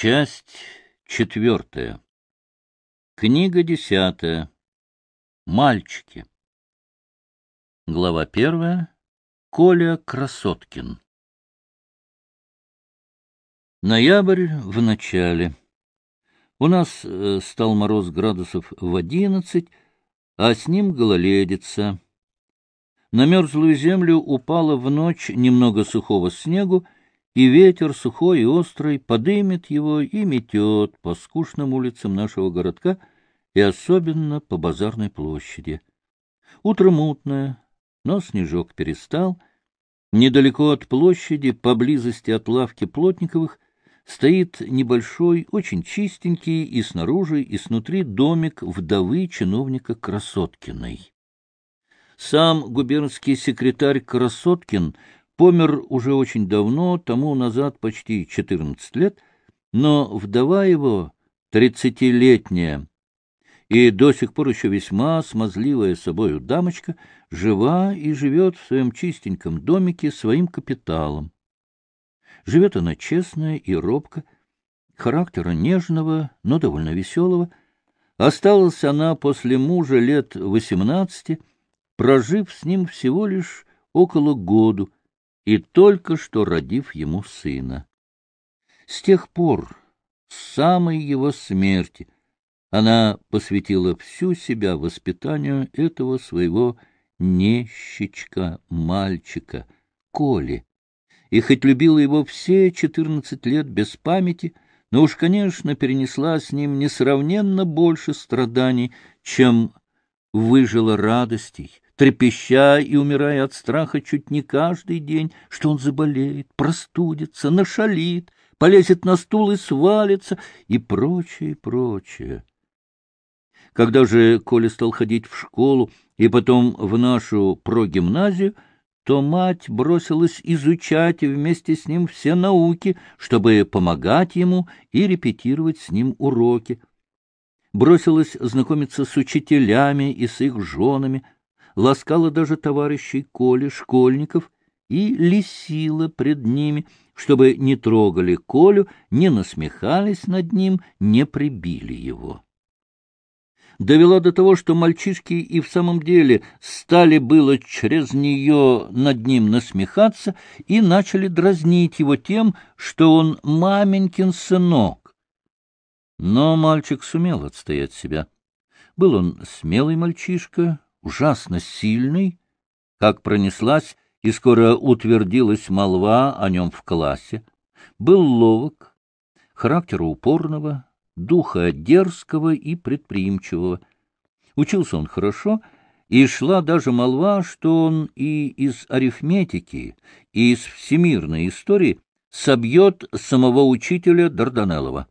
Часть четвертая. Книга десятая. Мальчики. Глава первая. Коля Красоткин. Ноябрь в начале. У нас э, стал мороз градусов в одиннадцать, а с ним гололедица. На мерзлую землю упало в ночь немного сухого снегу, и ветер сухой и острый подымет его и метет по скучным улицам нашего городка и особенно по базарной площади. Утро мутное, но снежок перестал. Недалеко от площади, поблизости от лавки Плотниковых, стоит небольшой, очень чистенький и снаружи, и снутри домик вдовы чиновника Красоткиной. Сам губернский секретарь Красоткин Помер уже очень давно, тому назад почти 14 лет, но вдова его, тридцатилетняя, и до сих пор еще весьма смазливая собою дамочка, жива и живет в своем чистеньком домике своим капиталом. Живет она честная и робко, характера нежного, но довольно веселого. Осталась она после мужа лет восемнадцати, прожив с ним всего лишь около году — и только что родив ему сына. С тех пор, с самой его смерти, она посвятила всю себя воспитанию этого своего нещичка-мальчика, Коли, и хоть любила его все четырнадцать лет без памяти, но уж, конечно, перенесла с ним несравненно больше страданий, чем выжила радостей, трепеща и умирая от страха чуть не каждый день, что он заболеет, простудится, нашалит, полезет на стул и свалится, и прочее, прочее. Когда же Коля стал ходить в школу и потом в нашу прогимназию, то мать бросилась изучать вместе с ним все науки, чтобы помогать ему и репетировать с ним уроки. Бросилась знакомиться с учителями и с их женами — ласкала даже товарищей Коли, школьников, и лисила пред ними, чтобы не трогали Колю, не насмехались над ним, не прибили его. Довела до того, что мальчишки и в самом деле стали было через нее над ним насмехаться и начали дразнить его тем, что он маменькин сынок. Но мальчик сумел отстоять себя. Был он смелый мальчишка, ужасно сильный, как пронеслась и скоро утвердилась молва о нем в классе, был ловок, характера упорного, духа дерзкого и предприимчивого. Учился он хорошо, и шла даже молва, что он и из арифметики, и из всемирной истории собьет самого учителя Дарданеллова.